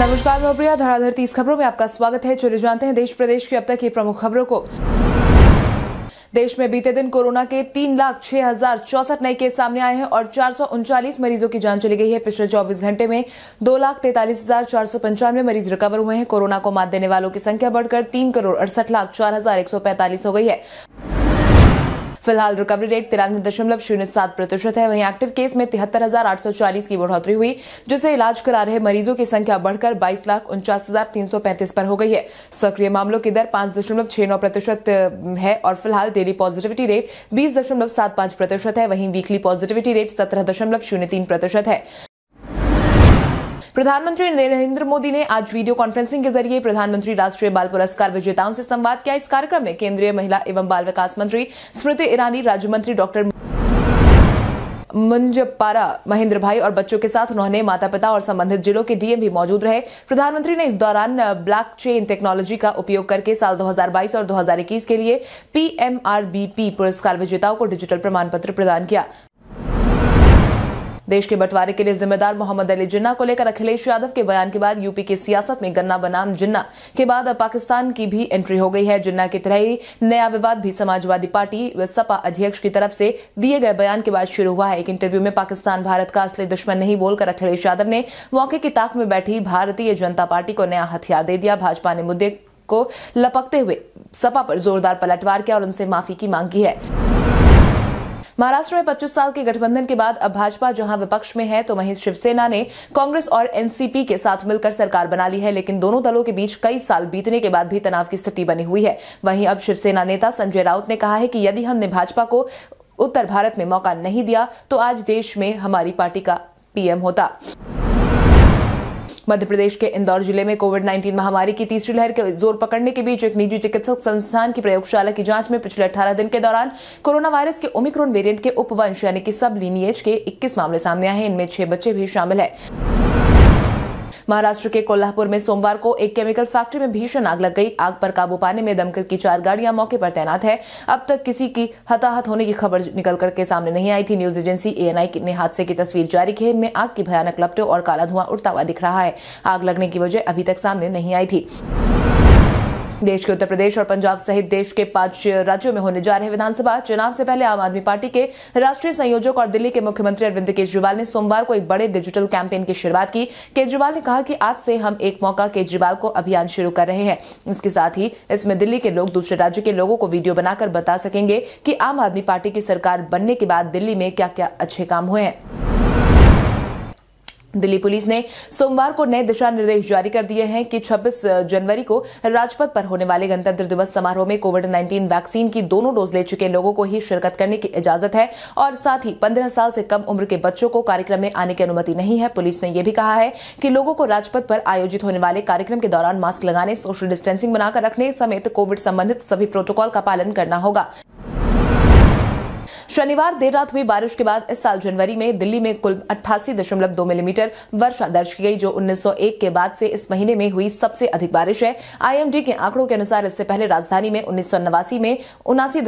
नमस्कार मैं प्रिया धराधरती इस खबरों में आपका स्वागत है चले जानते हैं देश प्रदेश की अब तक की प्रमुख खबरों को देश में बीते दिन कोरोना के तीन लाख छह हजार चौसठ नए केस सामने आए हैं और चार सौ उनचालीस मरीजों की जान चली गई है पिछले 24 घंटे में दो लाख तैतालीस हजार चार सौ पंचानवे मरीज रिकवर हुए हैं कोरोना को मात देने वालों की संख्या बढ़कर तीन करोड़ अड़सठ लाख चार हजार एक सौ पैंतालीस हो गई है फिलहाल रिकवरी रेट तिरानवे दशमलव शून्य सात प्रतिशत है वहीं एक्टिव केस में तिहत्तर हजार आठ सौ चालीस की बढ़ोतरी हुई जिससे इलाज करा रहे मरीजों की संख्या बढ़कर बाईस लाख उनचास हजार तीन सौ पैंतीस पर हो गई है सक्रिय मामलों की दर पांच दशमलव छह नौ प्रतिशत है और फिलहाल डेली पॉजिटिविटी रेट बीस दशमलव सात पांच प्रतिशत है वहीं वीकली पॉजिटिविटी रेट सत्रह दशमलव शून्य तीन प्रतिशत है प्रधानमंत्री नरेंद्र मोदी ने आज वीडियो कॉन्फ्रेंसिंग के जरिए प्रधानमंत्री राष्ट्रीय बाल पुरस्कार विजेताओं से संवाद किया इस कार्यक्रम में केंद्रीय महिला एवं बाल विकास मंत्री स्मृति ईरानी राज्य मंत्री डॉक्टर मुंजपारा महेंद्र भाई और बच्चों के साथ उन्होंने माता पिता और संबंधित जिलों के डीएम भी मौजूद रहे प्रधानमंत्री ने इस दौरान ब्लैक चेन टेक्नोलॉजी का उपयोग करके साल 2022 और 2021 के लिए पीएमआरबीपी पुरस्कार विजेताओं को डिजिटल प्रमाण पत्र प्रदान किया देश के बंटवारे के लिए जिम्मेदार मोहम्मद अली जिन्ना को लेकर अखिलेश यादव के बयान के बाद यूपी की सियासत में गन्ना बनाम जिन्ना के बाद अब पाकिस्तान की भी एंट्री हो गई है जिन्ना की तरह ही नया विवाद भी समाजवादी पार्टी व सपा अध्यक्ष की तरफ से दिए गए बयान के बाद शुरू हुआ है एक इंटरव्यू में पाकिस्तान भारत का असली दुश्मन नहीं बोलकर अखिलेश यादव ने मौके की ताक में बैठी भारतीय जनता पार्टी को नया हथियार दे दिया भाजपा ने मुद्दे को लपकते हुए सपा पर जोरदार पलटवार किया और उनसे माफी की मांग की है महाराष्ट्र में 25 साल के गठबंधन के बाद अब भाजपा जहां विपक्ष में है तो वहीं शिवसेना ने कांग्रेस और एनसीपी के साथ मिलकर सरकार बना ली है लेकिन दोनों दलों के बीच कई साल बीतने के बाद भी तनाव की स्थिति बनी हुई है वहीं अब शिवसेना नेता संजय राउत ने कहा है कि यदि हमने भाजपा को उत्तर भारत में मौका नहीं दिया तो आज देश में हमारी पार्टी का पीएम होता मध्य प्रदेश के इंदौर जिले में कोविड 19 महामारी की तीसरी लहर के जोर पकड़ने के बीच एक निजी चिकित्सक संस्थान की प्रयोगशाला की जांच में पिछले 18 दिन के दौरान कोरोना वायरस के ओमिक्रॉन वेरिएंट के उपवंश यानी कि सब लीनिएज के 21 मामले सामने आए हैं इनमें छह बच्चे भी शामिल हैं महाराष्ट्र के कोल्हापुर में सोमवार को एक केमिकल फैक्ट्री में भीषण आग लग गई आग पर काबू पाने में दमकल की चार गाड़ियां मौके पर तैनात है अब तक किसी की हताहत होने की खबर निकल करके सामने नहीं आई थी न्यूज एजेंसी एएनआई ने हादसे की तस्वीर जारी की है इनमें आग की भयानक लपटों और काला धुआं उड़ता हुआ दिख रहा है आग लगने की वजह अभी तक सामने नहीं आई थी देश के उत्तर प्रदेश और पंजाब सहित देश के पांच राज्यों में होने जा रहे विधानसभा चुनाव से पहले आम आदमी पार्टी के राष्ट्रीय संयोजक और दिल्ली के मुख्यमंत्री अरविंद केजरीवाल ने सोमवार को एक बड़े डिजिटल कैंपेन की शुरुआत की केजरीवाल ने कहा कि आज से हम एक मौका केजरीवाल को अभियान शुरू कर रहे हैं इसके साथ ही इसमें दिल्ली के लोग दूसरे राज्य के लोगों को वीडियो बनाकर बता सकेंगे कि आम आदमी पार्टी की सरकार बनने के बाद दिल्ली में क्या क्या अच्छे काम हुए हैं दिल्ली पुलिस ने सोमवार को नए दिशा निर्देश जारी कर दिए हैं कि 26 जनवरी को राजपथ पर होने वाले गणतंत्र दिवस समारोह में कोविड 19 वैक्सीन की दोनों डोज ले चुके लोगों को ही शिरकत करने की इजाजत है और साथ ही 15 साल से कम उम्र के बच्चों को कार्यक्रम में आने की अनुमति नहीं है पुलिस ने यह भी कहा है कि लोगों को राजपथ पर आयोजित होने वाले कार्यक्रम के दौरान मास्क लगाने सोशल डिस्टेंसिंग बनाकर रखने समेत कोविड संबंधित सभी प्रोटोकॉल का पालन करना होगा शनिवार देर रात हुई बारिश के बाद इस साल जनवरी में दिल्ली में कुल अट्ठासी दशमलव दो मिलीमीटर वर्षा दर्ज की गई जो 1901 के बाद से इस महीने में हुई सबसे अधिक बारिश है आईएमडी के आंकड़ों के अनुसार इससे पहले राजधानी में उन्नीस में उनासी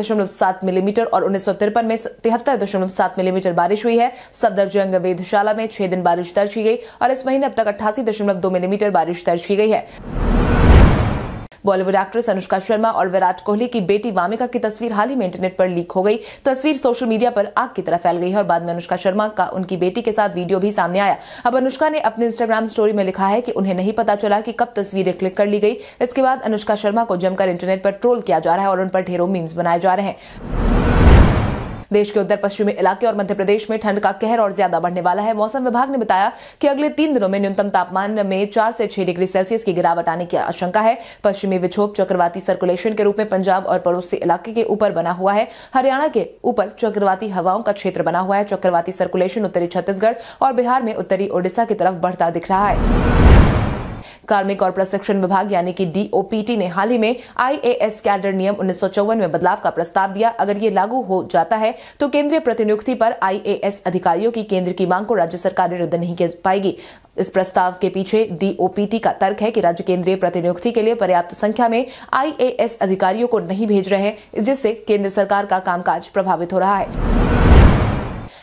मिलीमीटर और उन्नीस में तिहत्तर मिलीमीटर बारिश हुई है सफदरजंग वेधशाला में छह दिन बारिश दर्ज की गई और इस महीने अब तक अट्ठासी मिलीमीटर बारिश दर्ज की गई है बॉलीवुड एक्ट्रेस अनुष्का शर्मा और विराट कोहली की बेटी वामिका की तस्वीर हाल ही में इंटरनेट पर लीक हो गई तस्वीर सोशल मीडिया पर आग की तरह फैल गई है और बाद में अनुष्का शर्मा का उनकी बेटी के साथ वीडियो भी सामने आया अब अनुष्का ने अपने इंस्टाग्राम स्टोरी में लिखा है कि उन्हें नहीं पता चला कि कब तस्वीरें क्लिक कर ली गई इसके बाद अनुष्का शर्मा को जमकर इंटरनेट पर ट्रोल किया जा रहा है और उन पर ढेरों मीम्स बनाए जा रहे हैं देश के उत्तर पश्चिमी इलाके और मध्य प्रदेश में ठंड का कहर और ज्यादा बढ़ने वाला है मौसम विभाग ने बताया कि अगले तीन दिनों में न्यूनतम तापमान में चार से छह डिग्री सेल्सियस की गिरावट आने की आशंका है पश्चिमी विक्षोभ चक्रवाती सर्कुलेशन के रूप में पंजाब और पड़ोसी इलाके के ऊपर बना हुआ है हरियाणा के ऊपर चक्रवाती हवाओं का क्षेत्र बना हुआ है चक्रवाती सर्कुलेशन उत्तरी छत्तीसगढ़ और बिहार में उत्तरी ओडिशा की तरफ बढ़ता दिख रहा है कार्मिक और प्रशिक्षण विभाग यानी कि डीओपीटी ने हाल ही में आईएएस कैडर नियम उन्नीस में बदलाव का प्रस्ताव दिया अगर ये लागू हो जाता है तो केंद्रीय प्रतिनियुक्ति पर आईएएस अधिकारियों की केंद्र की मांग को राज्य सरकार रद्द नहीं कर पाएगी इस प्रस्ताव के पीछे डीओपीटी का तर्क है कि राज्य केंद्रीय प्रतिनियुक्ति के लिए पर्याप्त संख्या में आईएएस अधिकारियों को नहीं भेज रहे हैं जिससे केंद्र सरकार का कामकाज प्रभावित हो रहा है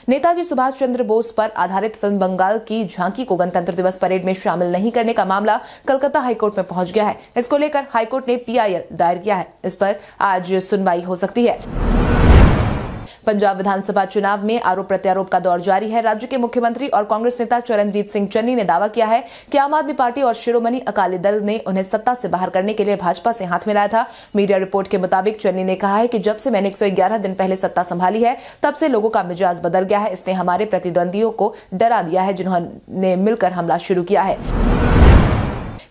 नेताजी सुभाष चंद्र बोस पर आधारित फिल्म बंगाल की झांकी को गणतंत्र दिवस परेड में शामिल नहीं करने का मामला कलकत्ता हाईकोर्ट में पहुंच गया है इसको लेकर हाईकोर्ट ने पीआईएल दायर किया है इस पर आज सुनवाई हो सकती है पंजाब विधानसभा चुनाव में आरोप प्रत्यारोप का दौर जारी है राज्य के मुख्यमंत्री और कांग्रेस नेता चरणजीत सिंह चन्नी ने दावा किया है कि आम आदमी पार्टी और शिरोमणि अकाली दल ने उन्हें सत्ता से बाहर करने के लिए भाजपा से हाथ मिलाया था मीडिया रिपोर्ट के मुताबिक चन्नी ने कहा है कि जब से मैंने एक दिन पहले सत्ता संभाली है तब से लोगों का मिजाज बदल गया है इसने हमारे प्रतिद्वंदियों को डरा दिया है जिन्होंने मिलकर हमला शुरू किया है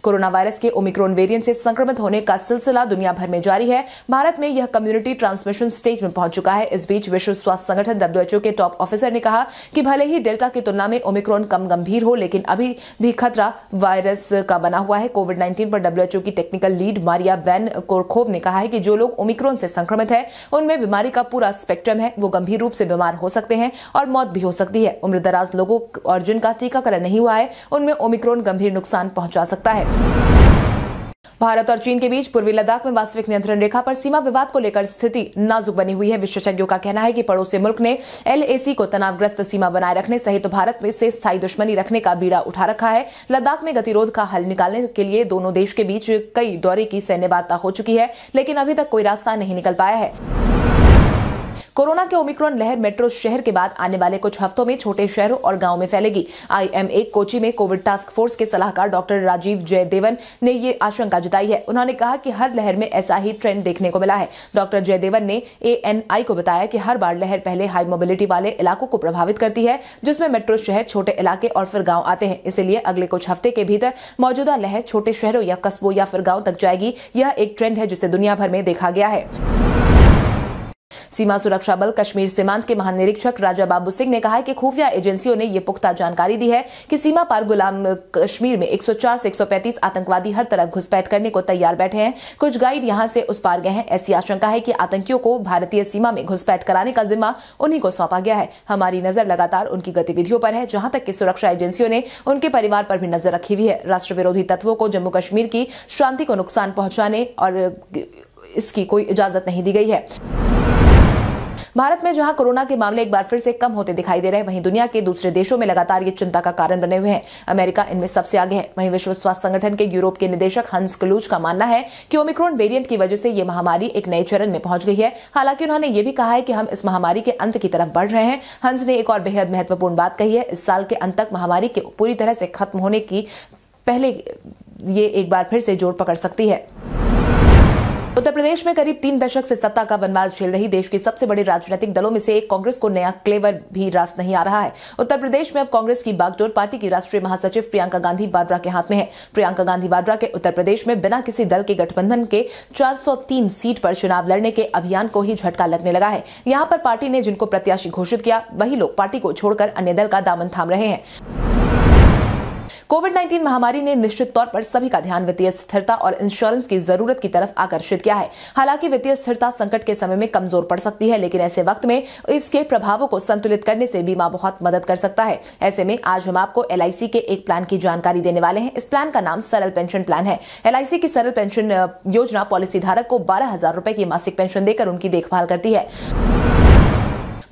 कोरोना वायरस के ओमिक्रोन वेरिएंट से संक्रमित होने का सिलसिला दुनिया भर में जारी है भारत में यह कम्युनिटी ट्रांसमिशन स्टेज में पहुंच चुका है इस बीच विश्व स्वास्थ्य संगठन डब्ल्यूएचओ के टॉप ऑफिसर ने कहा कि भले ही डेल्टा की तुलना में ओमिक्रोन कम गंभीर हो लेकिन अभी भी खतरा वायरस का बना हुआ है कोविड नाइन्टीन पर डब्ल्यूएचओ की technical lead Maria Van Kerkhove ने कहा है कि जो लोग ओमिक्रोन से संक्रमित है उनमें बीमारी का पूरा स्पेक्ट्रम है वो गंभीर रूप से बीमार हो सकते हैं और मौत भी हो सकती है उम्रदराज लोगों और जिनका टीकाकरण नहीं हुआ है उनमें ओमिक्रोन गंभीर नुकसान पहुंचा सकता है भारत और चीन के बीच पूर्वी लद्दाख में वास्तविक नियंत्रण रेखा पर सीमा विवाद को लेकर स्थिति नाजुक बनी हुई है विशेषज्ञों का कहना है कि पड़ोसी मुल्क ने एलएसी को तनावग्रस्त सीमा बनाए रखने सहित तो भारत में से स्थायी दुश्मनी रखने का बीड़ा उठा रखा है लद्दाख में गतिरोध का हल निकालने के लिए दोनों देश के बीच कई दौरे की सैन्य वार्ता हो चुकी है लेकिन अभी तक कोई रास्ता नहीं निकल पाया है कोरोना के ओमिक्रॉन लहर मेट्रो शहर के बाद आने वाले कुछ हफ्तों में छोटे शहरों और गाँव में फैलेगी आईएमए कोची में कोविड टास्क फोर्स के सलाहकार डॉक्टर राजीव जयदेवन ने ये आशंका जताई है उन्होंने कहा कि हर लहर में ऐसा ही ट्रेंड देखने को मिला है डॉक्टर जयदेवन ने एएनआई को बताया कि हर बार लहर पहले हाई मोबिलिटी वाले इलाकों को प्रभावित करती है जिसमें मेट्रो शहर छोटे इलाके और फिर गांव आते हैं इसलिए अगले कुछ हफ्ते के भीतर मौजूदा लहर छोटे शहरों या कस्बों या फिर गांव तक जाएगी यह एक ट्रेंड है जिसे दुनिया भर में देखा गया है सीमा सुरक्षा बल कश्मीर सीमांत के महानिरीक्षक राजा बाबू सिंह ने कहा कि खुफिया एजेंसियों ने यह पुख्ता जानकारी दी है कि सीमा पार गुलाम कश्मीर में 104 से 135 आतंकवादी हर तरफ घुसपैठ करने को तैयार बैठे हैं कुछ गाइड यहां से उस पार गए हैं ऐसी आशंका है कि आतंकियों को भारतीय सीमा में घुसपैठ कराने का जिम्मा उन्हीं को सौंपा गया है हमारी नजर लगातार उनकी गतिविधियों पर है जहां तक कि सुरक्षा एजेंसियों ने उनके परिवार पर भी नजर रखी हुई है राष्ट्र विरोधी तत्वों को जम्मू कश्मीर की शांति को नुकसान पहुंचाने और इसकी कोई इजाजत नहीं दी गई है भारत में जहां कोरोना के मामले एक बार फिर से कम होते दिखाई दे रहे हैं वहीं दुनिया के दूसरे देशों में लगातार ये चिंता का कारण बने हुए हैं अमेरिका इनमें सबसे आगे है वहीं विश्व स्वास्थ्य संगठन के यूरोप के निदेशक हंस क्लूज का मानना है कि ओमिक्रॉन वेरियंट की वजह से ये महामारी एक नए चरण में पहुंच गई है हालांकि उन्होंने ये भी कहा है कि हम इस महामारी के अंत की तरफ बढ़ रहे हैं हंस ने एक और बेहद महत्वपूर्ण बात कही है इस साल के अंत तक महामारी के पूरी तरह से खत्म होने की पहले ये एक बार फिर से जोर पकड़ सकती है उत्तर प्रदेश में करीब तीन दशक से सत्ता का वनवास झेल रही देश के सबसे बड़े राजनीतिक दलों में से एक कांग्रेस को नया क्लेवर भी रास नहीं आ रहा है उत्तर प्रदेश में अब कांग्रेस की बागडोर पार्टी की राष्ट्रीय महासचिव प्रियंका गांधी वाड्रा के हाथ में है प्रियंका गांधी वाड्रा के उत्तर प्रदेश में बिना किसी दल के गठबंधन के चार सीट पर चुनाव लड़ने के अभियान को ही झटका लगने लगा है यहाँ पर पार्टी ने जिनको प्रत्याशी घोषित किया वही लोग पार्टी को छोड़कर अन्य दल का दामन थाम रहे हैं कोविड नाइन्टीन महामारी ने निश्चित तौर पर सभी का ध्यान वित्तीय स्थिरता और इंश्योरेंस की जरूरत की तरफ आकर्षित किया है हालांकि वित्तीय स्थिरता संकट के समय में कमजोर पड़ सकती है लेकिन ऐसे वक्त में इसके प्रभावों को संतुलित करने से बीमा बहुत मदद कर सकता है ऐसे में आज हम आपको एल के एक प्लान की जानकारी देने वाले हैं इस प्लान का नाम सरल पेंशन प्लान है एल की सरल पेंशन योजना पॉलिसी धारक को बारह हजार रूपए की मासिक पेंशन देकर उनकी देखभाल करती है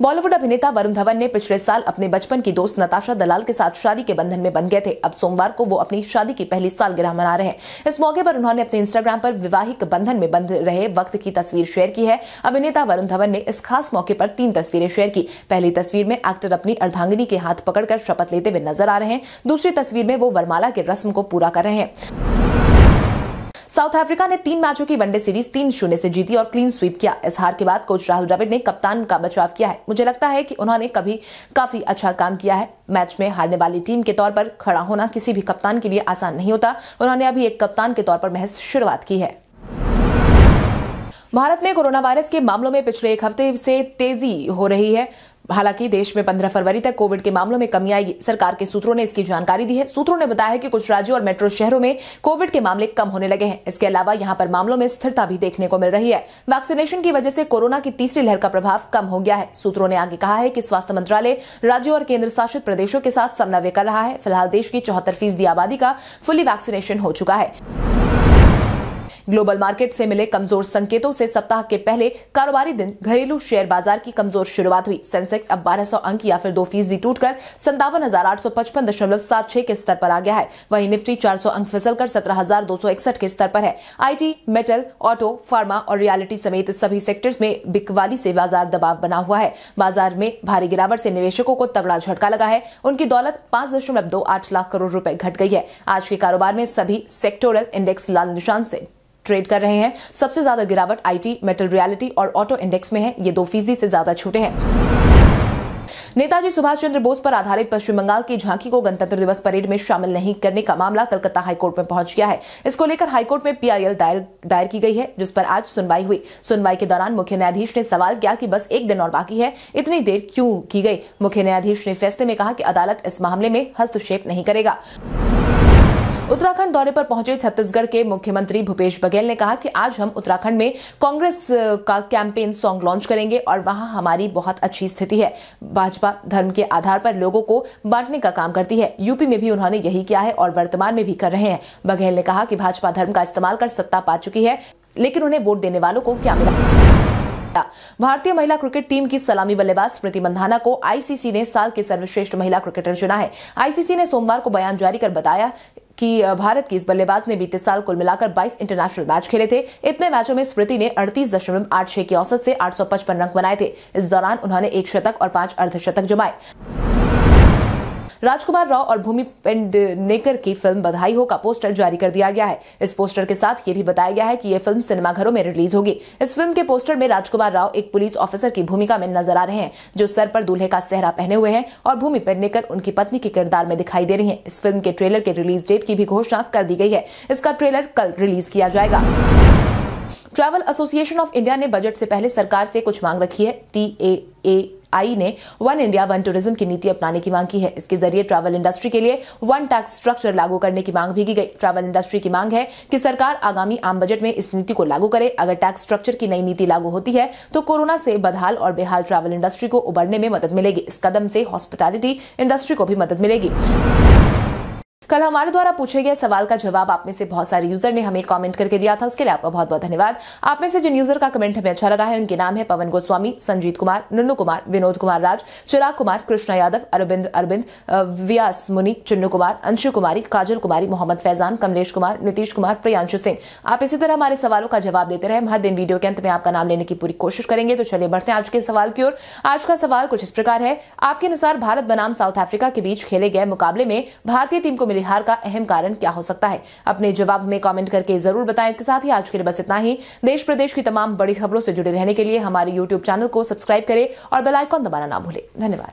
बॉलीवुड अभिनेता वरुण धवन ने पिछले साल अपने बचपन की दोस्त नताशा दलाल के साथ शादी के बंधन में बन गए थे अब सोमवार को वो अपनी शादी की पहली सालगिरह मना रहे हैं इस मौके पर उन्होंने अपने इंस्टाग्राम पर विवाहिक बंधन में बंध रहे वक्त की तस्वीर शेयर की है अभिनेता वरुण धवन ने इस खास मौके पर तीन तस्वीरें शेयर की पहली तस्वीर में एक्टर अपनी अर्धांगिनी के हाथ पकड़कर शपथ लेते हुए नजर आ रहे हैं दूसरी तस्वीर में वो वरमाला के रस्म को पूरा कर रहे हैं साउथ अफ्रीका ने तीन मैचों की वनडे सीरीज तीन शून्य से जीती और क्लीन स्वीप किया इस हार के बाद कोच राहुल द्रविड़ ने कप्तान का बचाव किया है मुझे लगता है कि उन्होंने कभी काफी अच्छा काम किया है मैच में हारने वाली टीम के तौर पर खड़ा होना किसी भी कप्तान के लिए आसान नहीं होता उन्होंने अभी एक कप्तान के तौर पर महज शुरुआत की है भारत में कोरोना वायरस के मामलों में पिछले एक हफ्ते से तेजी हो रही है हालांकि देश में 15 फरवरी तक कोविड के मामलों में कमी आएगी सरकार के सूत्रों ने इसकी जानकारी दी है सूत्रों ने बताया है कि कुछ राज्यों और मेट्रो शहरों में कोविड के मामले कम होने लगे हैं इसके अलावा यहां पर मामलों में स्थिरता भी देखने को मिल रही है वैक्सीनेशन की वजह से कोरोना की तीसरी लहर का प्रभाव कम हो गया है सूत्रों ने आगे कहा है कि स्वास्थ्य मंत्रालय राज्यों और केंद्र शासित प्रदेशों के साथ समन्वय कर रहा है फिलहाल देश की चौहत्तर फीसदी आबादी का फुली वैक्सीनेशन हो चुका है ग्लोबल मार्केट से मिले कमजोर संकेतों से सप्ताह के पहले कारोबारी दिन घरेलू शेयर बाजार की कमजोर शुरुआत हुई सेंसेक्स अब 1200 अंक या फिर दो फीसदी टूटकर संतावन के स्तर पर आ गया है वहीं निफ्टी 400 अंक फिसल कर के स्तर पर है आईटी, मेटल ऑटो फार्मा और रियलिटी समेत सभी सेक्टर्स में बिकवाली से बाजार दबाव बना हुआ है बाजार में भारी गिरावट से निवेशकों को तगड़ा झटका लगा है उनकी दौलत पाँच लाख करोड़ रूपए घट गई है आज के कारोबार में सभी सेक्टोरल इंडेक्स लाल निशान से ट्रेड कर रहे हैं सबसे ज्यादा गिरावट आईटी मेटल रियलिटी और ऑटो इंडेक्स में है ये दो फीसदी से ज्यादा छूटे हैं नेताजी सुभाष चंद्र बोस पर आधारित पश्चिम बंगाल की झांकी को गणतंत्र दिवस परेड में शामिल नहीं करने का मामला कलकत्ता हाईकोर्ट में पहुंच गया है इसको लेकर हाईकोर्ट में पीआईएल दायर दायर की गई है जिस पर आज सुनवाई हुई सुनवाई के दौरान मुख्य न्यायाधीश ने सवाल किया कि बस एक दिन और बाकी है इतनी देर क्यों की गई मुख्य न्यायाधीश ने फैसले में कहा कि अदालत इस मामले में हस्तक्षेप नहीं करेगा उत्तराखंड दौरे पर पहुंचे छत्तीसगढ़ के मुख्यमंत्री भूपेश बघेल ने कहा कि आज हम उत्तराखंड में कांग्रेस का कैंपेन सॉन्ग लॉन्च करेंगे और वहां हमारी बहुत अच्छी स्थिति है भाजपा धर्म के आधार पर लोगों को बांटने का काम करती है यूपी में भी उन्होंने यही किया है और वर्तमान में भी कर रहे हैं बघेल ने कहा कि भाजपा धर्म का इस्तेमाल कर सत्ता पा चुकी है लेकिन उन्हें वोट देने वालों को क्या मिला भारतीय महिला क्रिकेट टीम की सलामी बल्लेबाज स्मृति मंधाना को आईसीसी ने साल के सर्वश्रेष्ठ महिला क्रिकेटर चुना है आईसीसी ने सोमवार को बयान जारी कर बताया कि भारत की इस बल्लेबाज ने बीते साल कुल मिलाकर 22 इंटरनेशनल मैच खेले थे इतने मैचों में स्मृति ने अड़तीस दशमलव आठ छह की औसत से आठ रन बनाए थे इस दौरान उन्होंने एक शतक और पांच अर्धशतक जमाए राजकुमार राव और भूमि पेंडनेकर की फिल्म बधाई हो का पोस्टर जारी कर दिया गया है इस पोस्टर के साथ ये भी बताया गया है कि ये फिल्म सिनेमाघरों में रिलीज होगी इस फिल्म के पोस्टर में राजकुमार राव एक पुलिस ऑफिसर की भूमिका में नजर आ रहे हैं जो सर पर दूल्हे का सेहरा पहने हुए हैं और भूमि पेंडनेकर उनकी पत्नी के किरदार में दिखाई दे रही है इस फिल्म के ट्रेलर के रिलीज डेट की भी घोषणा कर दी गई है इसका ट्रेलर कल रिलीज किया जाएगा ट्रैवल एसोसिएशन ऑफ इंडिया ने बजट से पहले सरकार से कुछ मांग रखी है टी ए ए आई ने वन इंडिया वन टूरिज्म की नीति अपनाने की मांग की है इसके जरिए ट्रैवल इंडस्ट्री के लिए वन टैक्स स्ट्रक्चर लागू करने की मांग भी की गई ट्रैवल इंडस्ट्री की मांग है कि सरकार आगामी आम बजट में इस नीति को लागू करे अगर टैक्स स्ट्रक्चर की नई नीति लागू होती है तो कोरोना से बदहाल और बेहाल ट्रैवल इंडस्ट्री को उबरने में मदद मिलेगी इस कदम से हॉस्पिटैलिटी इंडस्ट्री को भी मदद मिलेगी कल हमारे द्वारा पूछे गए सवाल का जवाब आप में से बहुत सारे यूजर ने हमें कमेंट करके दिया था उसके लिए आपका बहुत बहुत धन्यवाद आप में से जिन यूजर का कमेंट हमें अच्छा लगा है उनके नाम है पवन गोस्वामी संजीत कुमार नुनू कुमार विनोद कुमार राज चिराग कुमार कृष्णा यादव अरविंद अरविंद व्यास मुनि चुन्नू कुमार अंशु कुमारी काजल कुमारी मोहम्मद फैजान कमलेश कुमार नीतीश कुमार प्रियांशु सिंह आप इसी तरह हमारे सवालों का जवाब देते रहे हम हर दिन वीडियो के अंत में आपका नाम लेने की पूरी कोशिश करेंगे तो चलिए बढ़ते हैं आज के सवाल की ओर आज का सवाल कुछ इस प्रकार है आपके अनुसार भारत बनाम साउथ अफ्रीका के बीच खेले गए मुकाबले में भारतीय टीम को मिले मेरे हार का अहम कारण क्या हो सकता है अपने जवाब में कॉमेंट करके जरूर बताएं इसके साथ ही आज के लिए बस इतना ही देश प्रदेश की तमाम बड़ी खबरों से जुड़े रहने के लिए हमारे यूट्यूब चैनल को सब्सक्राइब करें और बेलाइकॉन दबाना ना भूलें धन्यवाद